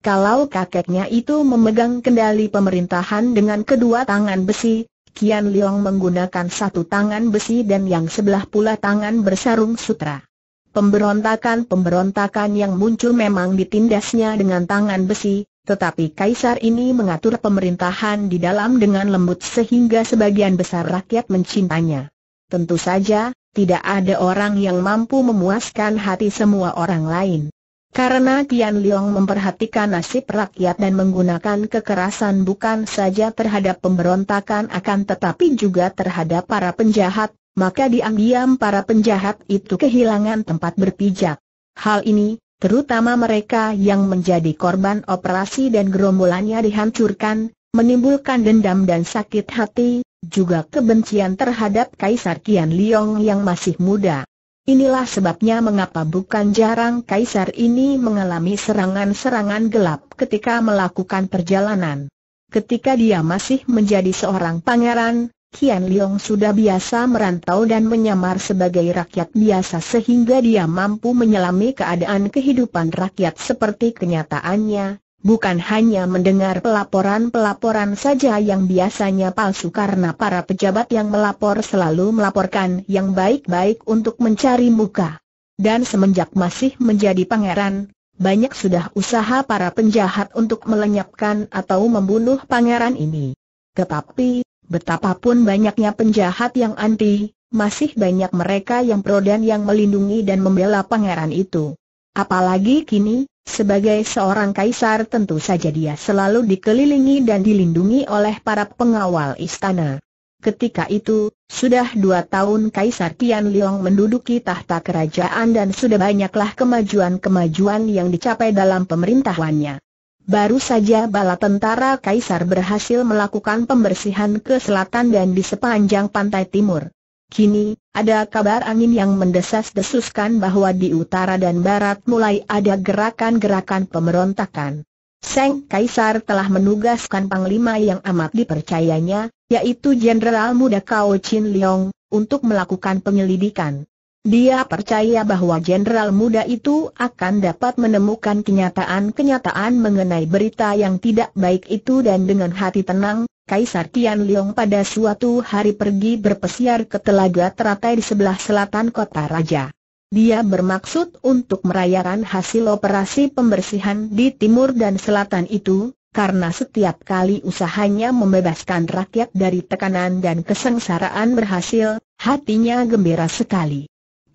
Kalau kakeknya itu memegang kendali pemerintahan dengan kedua tangan besi, Kian Leong menggunakan satu tangan besi dan yang sebelah pula tangan bersarung sutra. Pemberontakan-pemberontakan yang muncul memang ditindasnya dengan tangan besi, tetapi kaisar ini mengatur pemerintahan di dalam dengan lembut sehingga sebagian besar rakyat mencintainya. Tentu saja, tidak ada orang yang mampu memuaskan hati semua orang lain. Karena Tian Liong memperhatikan nasib rakyat dan menggunakan kekerasan bukan saja terhadap pemberontakan akan tetapi juga terhadap para penjahat, maka diam-diam para penjahat itu kehilangan tempat berpijak. Hal ini, terutama mereka yang menjadi korban operasi dan gerombolannya dihancurkan, menimbulkan dendam dan sakit hati, juga kebencian terhadap Kaisar Qian Liong yang masih muda. Inilah sebabnya mengapa bukan jarang kaisar ini mengalami serangan-serangan gelap ketika melakukan perjalanan. Ketika dia masih menjadi seorang pangeran, Kian Leong sudah biasa merantau dan menyamar sebagai rakyat biasa sehingga dia mampu menyelami keadaan kehidupan rakyat seperti kenyataannya, bukan hanya mendengar pelaporan-pelaporan saja yang biasanya palsu karena para pejabat yang melapor selalu melaporkan yang baik-baik untuk mencari muka. Dan semenjak masih menjadi pangeran, banyak sudah usaha para penjahat untuk melenyapkan atau membunuh pangeran ini. Tetapi, Betapapun banyaknya penjahat yang anti, masih banyak mereka yang pro dan yang melindungi dan membela pangeran itu. Apalagi kini, sebagai seorang kaisar tentu saja dia selalu dikelilingi dan dilindungi oleh para pengawal istana. Ketika itu, sudah dua tahun Kaisar Tian Liong menduduki tahta kerajaan dan sudah banyaklah kemajuan-kemajuan yang dicapai dalam pemerintahannya. Baru saja bala tentara Kaisar berhasil melakukan pembersihan ke selatan dan di sepanjang pantai timur. Kini, ada kabar angin yang mendesas-desuskan bahwa di utara dan barat mulai ada gerakan-gerakan pemberontakan. Seng Kaisar telah menugaskan panglima yang amat dipercayanya, yaitu Jenderal Muda Kao Chin Leong, untuk melakukan penyelidikan. Dia percaya bahwa jenderal muda itu akan dapat menemukan kenyataan-kenyataan mengenai berita yang tidak baik itu dan dengan hati tenang, Kaisar Tian pada suatu hari pergi berpesiar ke telaga teratai di sebelah selatan kota raja. Dia bermaksud untuk merayakan hasil operasi pembersihan di timur dan selatan itu, karena setiap kali usahanya membebaskan rakyat dari tekanan dan kesengsaraan berhasil, hatinya gembira sekali.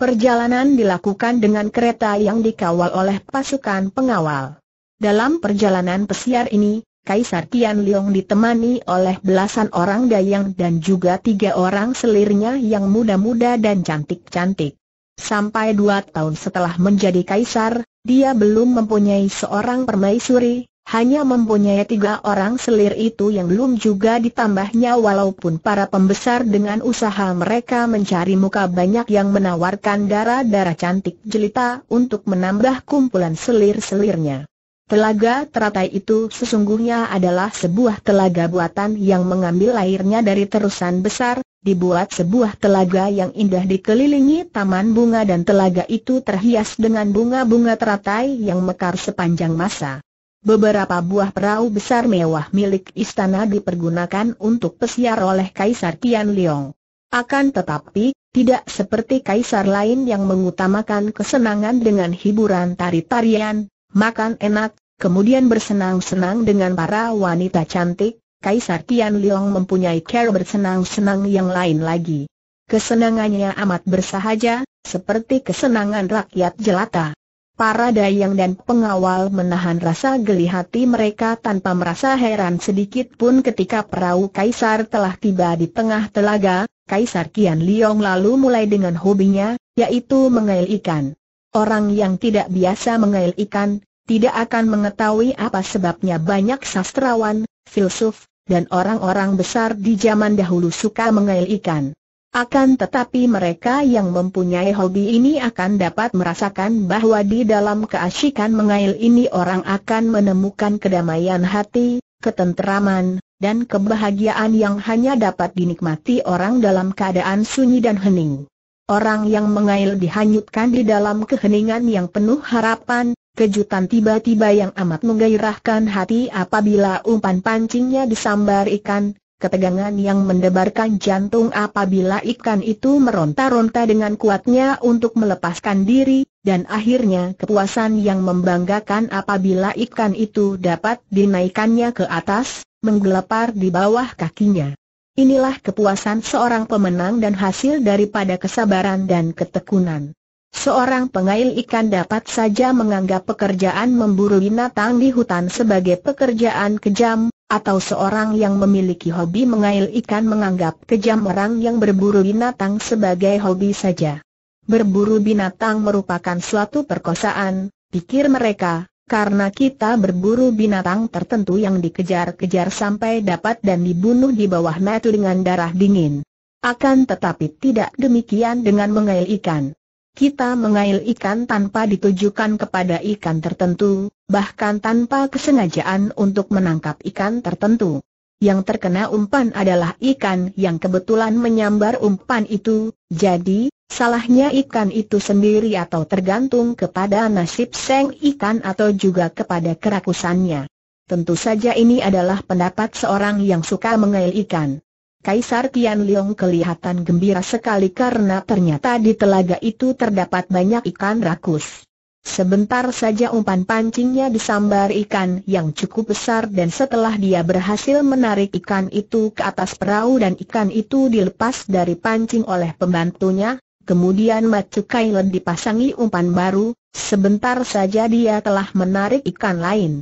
Perjalanan dilakukan dengan kereta yang dikawal oleh pasukan pengawal. Dalam perjalanan pesiar ini, Kaisar Tian Liong ditemani oleh belasan orang dayang dan juga tiga orang selirnya yang muda-muda dan cantik-cantik. Sampai dua tahun setelah menjadi kaisar, dia belum mempunyai seorang permaisuri, hanya mempunyai tiga orang selir itu yang belum juga ditambahnya walaupun para pembesar dengan usaha mereka mencari muka banyak yang menawarkan darah-darah cantik jelita untuk menambah kumpulan selir-selirnya. Telaga teratai itu sesungguhnya adalah sebuah telaga buatan yang mengambil airnya dari terusan besar, dibuat sebuah telaga yang indah dikelilingi taman bunga dan telaga itu terhias dengan bunga-bunga teratai yang mekar sepanjang masa. Beberapa buah perahu besar mewah milik istana dipergunakan untuk pesiar oleh Kaisar Tian Liong. Akan tetapi, tidak seperti kaisar lain yang mengutamakan kesenangan dengan hiburan tari-tarian, makan enak, kemudian bersenang-senang dengan para wanita cantik, Kaisar Tian Liong mempunyai cara bersenang-senang yang lain lagi. Kesenangannya amat bersahaja, seperti kesenangan rakyat jelata. Para dayang dan pengawal menahan rasa geli hati mereka tanpa merasa heran sedikit pun ketika perahu Kaisar telah tiba di tengah telaga, Kaisar Kian Liong lalu mulai dengan hobinya, yaitu mengail ikan. Orang yang tidak biasa mengail ikan, tidak akan mengetahui apa sebabnya banyak sastrawan, filsuf, dan orang-orang besar di zaman dahulu suka mengail ikan. Akan tetapi mereka yang mempunyai hobi ini akan dapat merasakan bahwa di dalam keasyikan mengail ini orang akan menemukan kedamaian hati, ketenteraman, dan kebahagiaan yang hanya dapat dinikmati orang dalam keadaan sunyi dan hening. Orang yang mengail dihanyutkan di dalam keheningan yang penuh harapan, Kejutan tiba-tiba yang amat menggairahkan hati apabila umpan pancingnya disambar ikan, ketegangan yang mendebarkan jantung apabila ikan itu meronta-ronta dengan kuatnya untuk melepaskan diri, dan akhirnya kepuasan yang membanggakan apabila ikan itu dapat dinaikannya ke atas, menggelepar di bawah kakinya. Inilah kepuasan seorang pemenang dan hasil daripada kesabaran dan ketekunan. Seorang pengail ikan dapat saja menganggap pekerjaan memburu binatang di hutan sebagai pekerjaan kejam, atau seorang yang memiliki hobi mengail ikan menganggap kejam orang yang berburu binatang sebagai hobi saja. Berburu binatang merupakan suatu perkosaan, pikir mereka, karena kita berburu binatang tertentu yang dikejar-kejar sampai dapat dan dibunuh di bawah metu dengan darah dingin. Akan tetapi tidak demikian dengan mengail ikan. Kita mengail ikan tanpa ditujukan kepada ikan tertentu, bahkan tanpa kesengajaan untuk menangkap ikan tertentu. Yang terkena umpan adalah ikan yang kebetulan menyambar umpan itu, jadi, salahnya ikan itu sendiri atau tergantung kepada nasib seng ikan atau juga kepada kerakusannya. Tentu saja ini adalah pendapat seorang yang suka mengail ikan. Kaisar Tian Liang kelihatan gembira sekali karena ternyata di telaga itu terdapat banyak ikan rakus. Sebentar saja umpan pancingnya disambar ikan yang cukup besar dan setelah dia berhasil menarik ikan itu ke atas perahu dan ikan itu dilepas dari pancing oleh pembantunya, kemudian Macu Kailen dipasangi umpan baru, sebentar saja dia telah menarik ikan lain.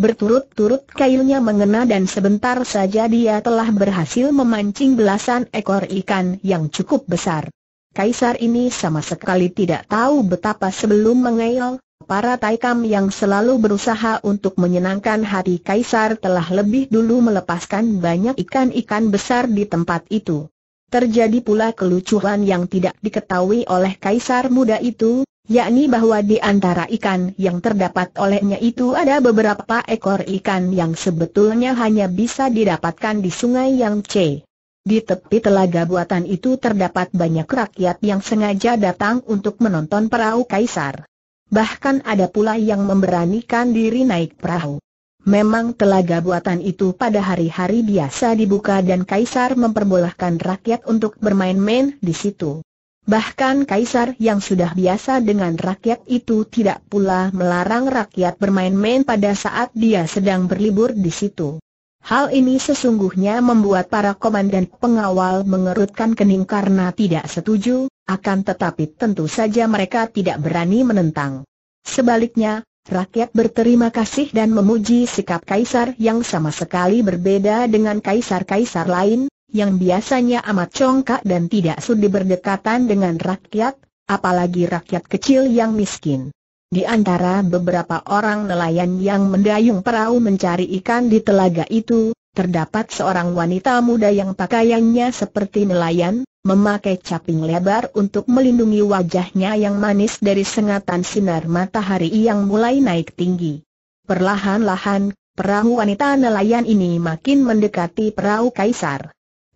Berturut-turut kailnya mengena dan sebentar saja dia telah berhasil memancing belasan ekor ikan yang cukup besar. Kaisar ini sama sekali tidak tahu betapa sebelum mengail, para taikam yang selalu berusaha untuk menyenangkan hati kaisar telah lebih dulu melepaskan banyak ikan-ikan besar di tempat itu. Terjadi pula kelucuan yang tidak diketahui oleh kaisar muda itu, yakni bahwa di antara ikan yang terdapat olehnya itu ada beberapa ekor ikan yang sebetulnya hanya bisa didapatkan di sungai yang C. Di tepi telaga buatan itu terdapat banyak rakyat yang sengaja datang untuk menonton perahu kaisar. Bahkan ada pula yang memberanikan diri naik perahu. Memang telaga buatan itu pada hari-hari biasa dibuka dan kaisar memperbolehkan rakyat untuk bermain-main di situ. Bahkan kaisar yang sudah biasa dengan rakyat itu tidak pula melarang rakyat bermain-main pada saat dia sedang berlibur di situ. Hal ini sesungguhnya membuat para komandan pengawal mengerutkan kening karena tidak setuju, akan tetapi tentu saja mereka tidak berani menentang. Sebaliknya, rakyat berterima kasih dan memuji sikap kaisar yang sama sekali berbeda dengan kaisar-kaisar lain, yang biasanya amat congkak dan tidak sudi berdekatan dengan rakyat, apalagi rakyat kecil yang miskin. Di antara beberapa orang nelayan yang mendayung perahu mencari ikan di telaga itu, terdapat seorang wanita muda yang pakaiannya seperti nelayan, memakai caping lebar untuk melindungi wajahnya yang manis dari sengatan sinar matahari yang mulai naik tinggi. Perlahan-lahan, perahu wanita nelayan ini makin mendekati perahu kaisar.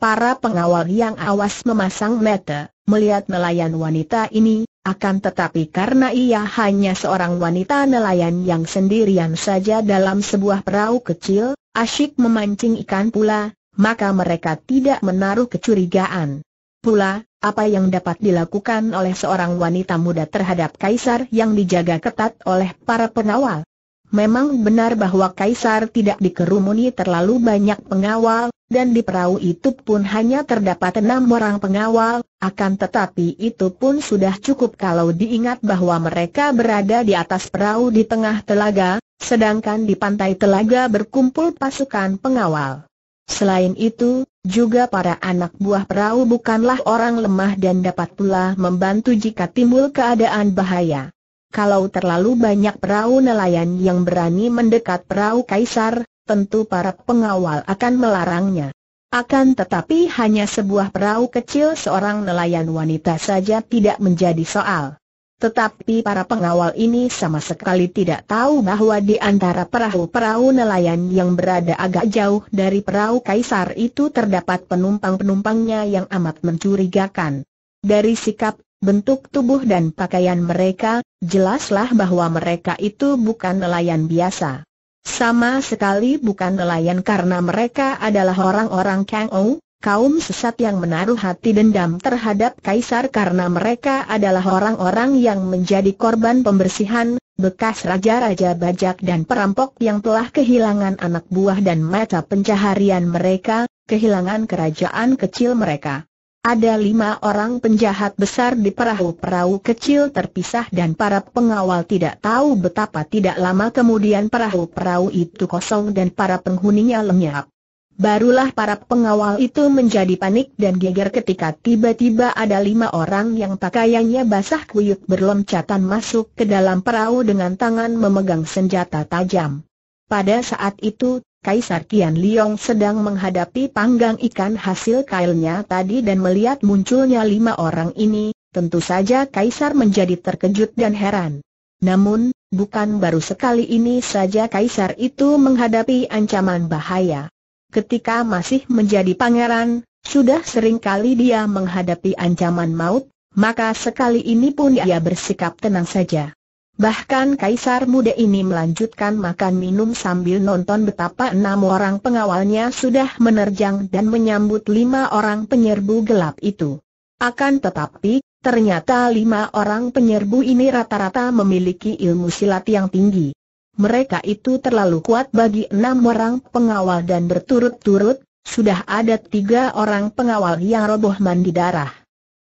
Para pengawal yang awas memasang mata, melihat nelayan wanita ini, akan tetapi karena ia hanya seorang wanita nelayan yang sendirian saja dalam sebuah perahu kecil, asyik memancing ikan pula, maka mereka tidak menaruh kecurigaan. Pula, apa yang dapat dilakukan oleh seorang wanita muda terhadap kaisar yang dijaga ketat oleh para pengawal? Memang benar bahwa kaisar tidak dikerumuni terlalu banyak pengawal, dan di perahu itu pun hanya terdapat enam orang pengawal, akan tetapi itu pun sudah cukup kalau diingat bahwa mereka berada di atas perahu di tengah telaga, sedangkan di pantai telaga berkumpul pasukan pengawal. Selain itu, juga para anak buah perahu bukanlah orang lemah dan dapat pula membantu jika timbul keadaan bahaya. Kalau terlalu banyak perahu nelayan yang berani mendekat perahu kaisar, tentu para pengawal akan melarangnya. Akan tetapi hanya sebuah perahu kecil seorang nelayan wanita saja tidak menjadi soal. Tetapi para pengawal ini sama sekali tidak tahu bahwa di antara perahu-perahu nelayan yang berada agak jauh dari perahu kaisar itu terdapat penumpang-penumpangnya yang amat mencurigakan. Dari sikap, bentuk tubuh dan pakaian mereka, jelaslah bahwa mereka itu bukan nelayan biasa. Sama sekali bukan nelayan karena mereka adalah orang-orang Kang Ou, kaum sesat yang menaruh hati dendam terhadap kaisar karena mereka adalah orang-orang yang menjadi korban pembersihan, bekas raja-raja bajak dan perampok yang telah kehilangan anak buah dan mata pencaharian mereka, kehilangan kerajaan kecil mereka. Ada lima orang penjahat besar di perahu-perahu kecil terpisah dan para pengawal tidak tahu betapa tidak lama kemudian perahu-perahu itu kosong dan para penghuninya lenyap. Barulah para pengawal itu menjadi panik dan geger ketika tiba-tiba ada lima orang yang pakaiannya basah kuyuk berloncatan masuk ke dalam perahu dengan tangan memegang senjata tajam. Pada saat itu, Kaisar Kian Liong sedang menghadapi panggang ikan hasil kailnya tadi dan melihat munculnya lima orang ini, tentu saja Kaisar menjadi terkejut dan heran. Namun, bukan baru sekali ini saja Kaisar itu menghadapi ancaman bahaya. Ketika masih menjadi pangeran, sudah sering kali dia menghadapi ancaman maut, maka sekali ini pun dia bersikap tenang saja. Bahkan kaisar muda ini melanjutkan makan minum sambil nonton betapa enam orang pengawalnya sudah menerjang dan menyambut lima orang penyerbu gelap itu. Akan tetapi, ternyata lima orang penyerbu ini rata-rata memiliki ilmu silat yang tinggi. Mereka itu terlalu kuat bagi enam orang pengawal dan berturut-turut, sudah ada tiga orang pengawal yang roboh mandi darah.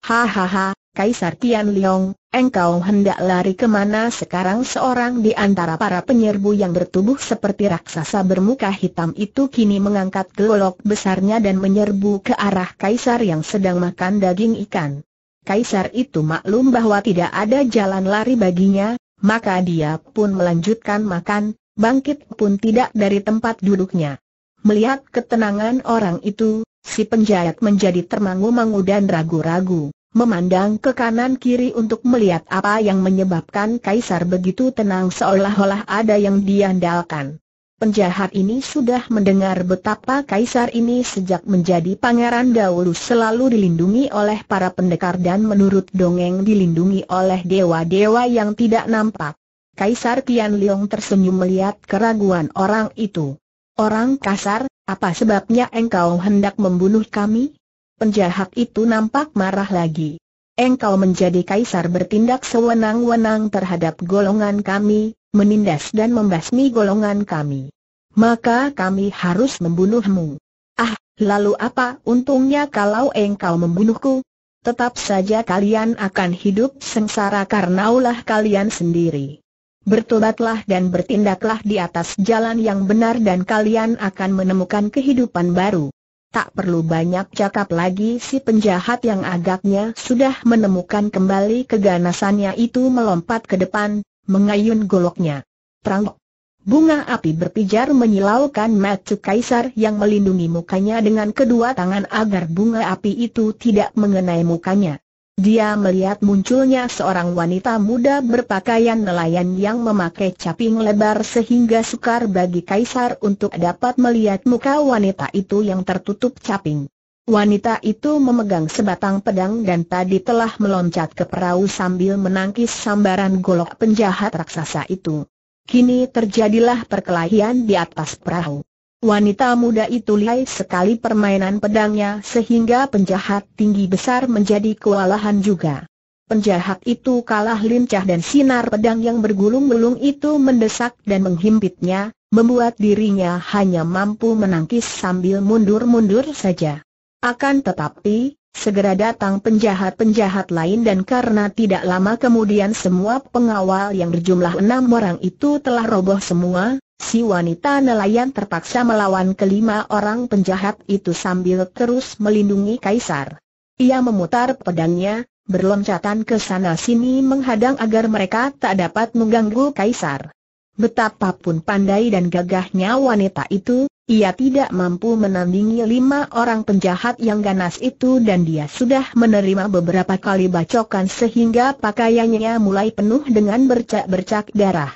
Hahaha, Kaisar Tian Liong, engkau hendak lari kemana sekarang seorang di antara para penyerbu yang bertubuh seperti raksasa bermuka hitam itu kini mengangkat gelolok besarnya dan menyerbu ke arah kaisar yang sedang makan daging ikan. Kaisar itu maklum bahwa tidak ada jalan lari baginya, maka dia pun melanjutkan makan, bangkit pun tidak dari tempat duduknya. Melihat ketenangan orang itu, si penjahat menjadi termangu-mangu dan ragu-ragu memandang ke kanan kiri untuk melihat apa yang menyebabkan Kaisar begitu tenang seolah-olah ada yang diandalkan. Penjahat ini sudah mendengar betapa Kaisar ini sejak menjadi pangeran dahulu selalu dilindungi oleh para pendekar dan menurut dongeng dilindungi oleh dewa-dewa yang tidak nampak. Kaisar Tian Leong tersenyum melihat keraguan orang itu. Orang kasar, apa sebabnya engkau hendak membunuh kami? penjahat itu nampak marah lagi. Engkau menjadi kaisar bertindak sewenang-wenang terhadap golongan kami, menindas dan membasmi golongan kami. Maka kami harus membunuhmu. Ah, lalu apa untungnya kalau engkau membunuhku? Tetap saja kalian akan hidup sengsara karena ulah kalian sendiri. Bertobatlah dan bertindaklah di atas jalan yang benar dan kalian akan menemukan kehidupan baru. Tak perlu banyak cakap lagi si penjahat yang agaknya sudah menemukan kembali keganasannya itu melompat ke depan, mengayun goloknya. Prangok. Bunga api berpijar menyilaukan mata kaisar yang melindungi mukanya dengan kedua tangan agar bunga api itu tidak mengenai mukanya. Dia melihat munculnya seorang wanita muda berpakaian nelayan yang memakai caping lebar sehingga sukar bagi kaisar untuk dapat melihat muka wanita itu yang tertutup caping. Wanita itu memegang sebatang pedang dan tadi telah meloncat ke perahu sambil menangkis sambaran golok penjahat raksasa itu. Kini terjadilah perkelahian di atas perahu. Wanita muda itu lihai sekali permainan pedangnya sehingga penjahat tinggi besar menjadi kewalahan juga. Penjahat itu kalah lincah dan sinar pedang yang bergulung-gulung itu mendesak dan menghimpitnya, membuat dirinya hanya mampu menangkis sambil mundur-mundur saja. Akan tetapi, segera datang penjahat-penjahat lain dan karena tidak lama kemudian semua pengawal yang berjumlah enam orang itu telah roboh semua, si wanita nelayan terpaksa melawan kelima orang penjahat itu sambil terus melindungi Kaisar. Ia memutar pedangnya, berloncatan ke sana-sini menghadang agar mereka tak dapat mengganggu Kaisar. Betapapun pandai dan gagahnya wanita itu, ia tidak mampu menandingi lima orang penjahat yang ganas itu dan dia sudah menerima beberapa kali bacokan sehingga pakaiannya mulai penuh dengan bercak-bercak darah.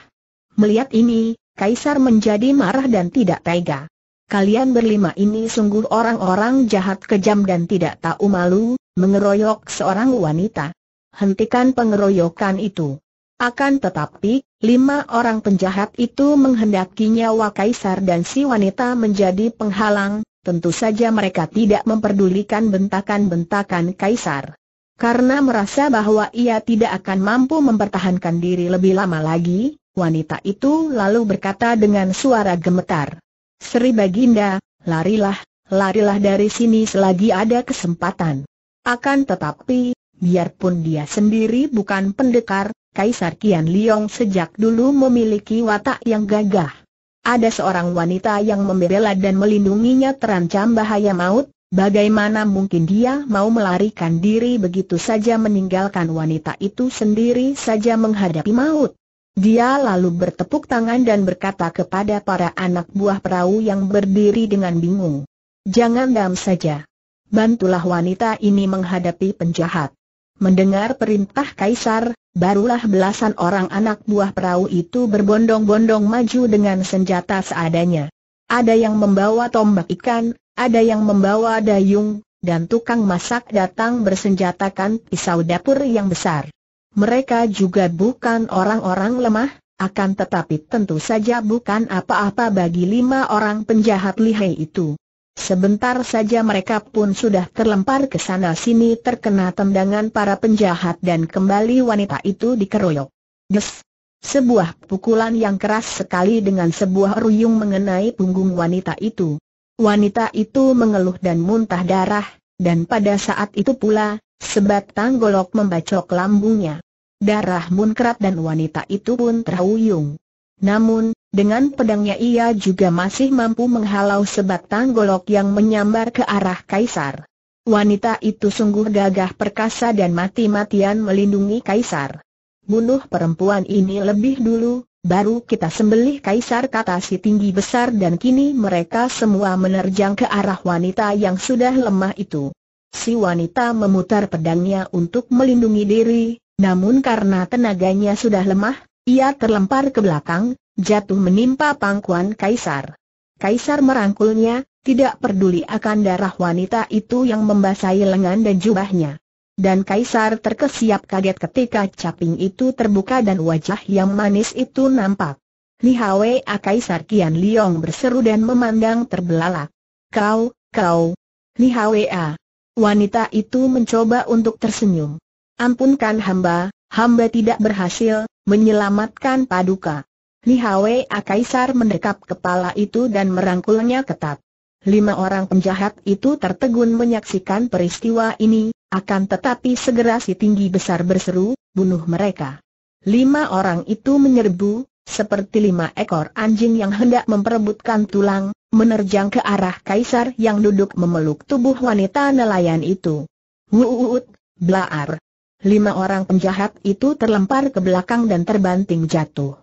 Melihat ini, Kaisar menjadi marah dan tidak tega. Kalian berlima ini sungguh orang-orang jahat kejam dan tidak tahu malu, mengeroyok seorang wanita. Hentikan pengeroyokan itu. Akan tetapi, lima orang penjahat itu menghendaki nyawa kaisar dan si wanita menjadi penghalang, tentu saja mereka tidak memperdulikan bentakan-bentakan kaisar. Karena merasa bahwa ia tidak akan mampu mempertahankan diri lebih lama lagi, Wanita itu lalu berkata dengan suara gemetar. Sri Baginda, larilah, larilah dari sini selagi ada kesempatan. Akan tetapi, biarpun dia sendiri bukan pendekar, Kaisar Kian Liong sejak dulu memiliki watak yang gagah. Ada seorang wanita yang membela dan melindunginya terancam bahaya maut, Bagaimana mungkin dia mau melarikan diri begitu saja meninggalkan wanita itu sendiri saja menghadapi maut? Dia lalu bertepuk tangan dan berkata kepada para anak buah perahu yang berdiri dengan bingung. Jangan dam saja. Bantulah wanita ini menghadapi penjahat. Mendengar perintah kaisar, barulah belasan orang anak buah perahu itu berbondong-bondong maju dengan senjata seadanya. Ada yang membawa tombak ikan, ada yang membawa dayung, dan tukang masak datang bersenjatakan pisau dapur yang besar. Mereka juga bukan orang-orang lemah, akan tetapi tentu saja bukan apa-apa bagi lima orang penjahat lihai itu. Sebentar saja mereka pun sudah terlempar ke sana-sini terkena tendangan para penjahat dan kembali wanita itu dikeroyok. Des! Sebuah pukulan yang keras sekali dengan sebuah ruyung mengenai punggung wanita itu. Wanita itu mengeluh dan muntah darah, dan pada saat itu pula, sebatang golok membacok lambungnya. Darah munkrat dan wanita itu pun terhuyung. Namun, dengan pedangnya ia juga masih mampu menghalau sebatang golok yang menyambar ke arah kaisar. Wanita itu sungguh gagah perkasa dan mati-matian melindungi kaisar. Bunuh perempuan ini lebih dulu, baru kita sembelih kaisar kata si tinggi besar dan kini mereka semua menerjang ke arah wanita yang sudah lemah itu. Si wanita memutar pedangnya untuk melindungi diri, namun karena tenaganya sudah lemah, ia terlempar ke belakang, jatuh menimpa pangkuan Kaisar. Kaisar merangkulnya, tidak peduli akan darah wanita itu yang membasahi lengan dan jubahnya. Dan Kaisar terkesiap kaget ketika caping itu terbuka dan wajah yang manis itu nampak. Li e, A Kaisar Kian Liong berseru dan memandang terbelalak. Kau, kau, Li e, A. Wanita itu mencoba untuk tersenyum. Ampunkan hamba, hamba tidak berhasil menyelamatkan paduka. Nihawe Akaisar mendekap kepala itu dan merangkulnya ketat. Lima orang penjahat itu tertegun menyaksikan peristiwa ini, akan tetapi segera si tinggi besar berseru, bunuh mereka. Lima orang itu menyerbu, seperti lima ekor anjing yang hendak memperebutkan tulang, menerjang ke arah kaisar yang duduk memeluk tubuh wanita nelayan itu. Wuut, blaar, lima orang penjahat itu terlempar ke belakang dan terbanting jatuh.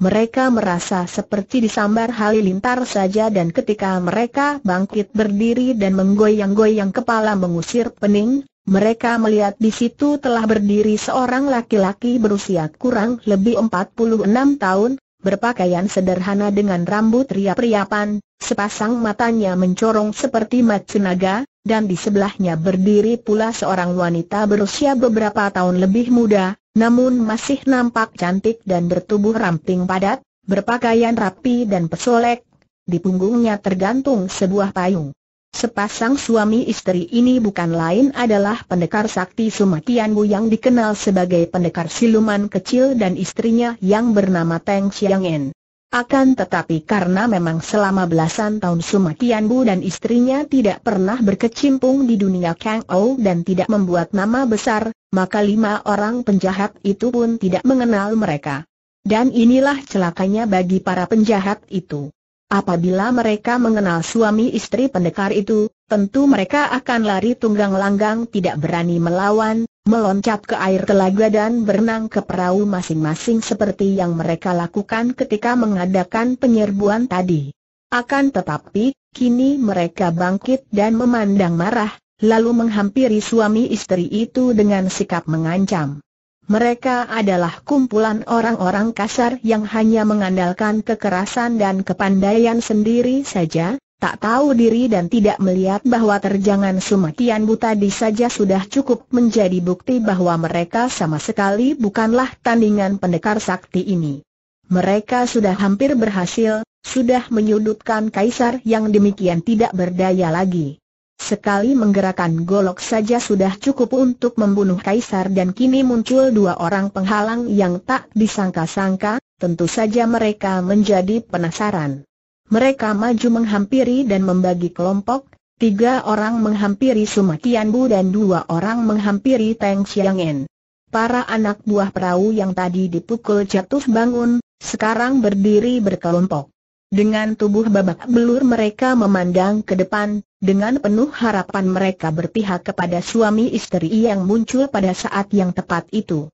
Mereka merasa seperti disambar halilintar saja dan ketika mereka bangkit berdiri dan menggoyang-goyang kepala mengusir pening, mereka melihat di situ telah berdiri seorang laki-laki berusia kurang lebih 46 tahun, berpakaian sederhana dengan rambut riap-riapan, sepasang matanya mencorong seperti matsunaga, dan di sebelahnya berdiri pula seorang wanita berusia beberapa tahun lebih muda, namun masih nampak cantik dan bertubuh ramping padat, berpakaian rapi dan pesolek, di punggungnya tergantung sebuah payung. Sepasang suami istri ini bukan lain adalah pendekar sakti Sumatianbu yang dikenal sebagai pendekar siluman kecil dan istrinya yang bernama Teng Xiangen. En. Akan tetapi karena memang selama belasan tahun Tian Bu dan istrinya tidak pernah berkecimpung di dunia Kang Ou dan tidak membuat nama besar, maka lima orang penjahat itu pun tidak mengenal mereka. Dan inilah celakanya bagi para penjahat itu. Apabila mereka mengenal suami istri pendekar itu, tentu mereka akan lari tunggang langgang tidak berani melawan, meloncat ke air telaga dan berenang ke perahu masing-masing seperti yang mereka lakukan ketika mengadakan penyerbuan tadi. Akan tetapi, kini mereka bangkit dan memandang marah, lalu menghampiri suami istri itu dengan sikap mengancam. Mereka adalah kumpulan orang-orang kasar yang hanya mengandalkan kekerasan dan kepandaian sendiri saja, tak tahu diri dan tidak melihat bahwa terjangan sumatian buta di saja sudah cukup menjadi bukti bahwa mereka sama sekali bukanlah tandingan pendekar sakti ini. Mereka sudah hampir berhasil, sudah menyudutkan kaisar yang demikian tidak berdaya lagi. Sekali menggerakkan golok saja sudah cukup untuk membunuh kaisar dan kini muncul dua orang penghalang yang tak disangka-sangka, tentu saja mereka menjadi penasaran. Mereka maju menghampiri dan membagi kelompok, tiga orang menghampiri Sumakianbu dan dua orang menghampiri Teng Xiangen. Para anak buah perahu yang tadi dipukul jatuh bangun, sekarang berdiri berkelompok. Dengan tubuh babak belur mereka memandang ke depan, dengan penuh harapan mereka berpihak kepada suami istri yang muncul pada saat yang tepat itu.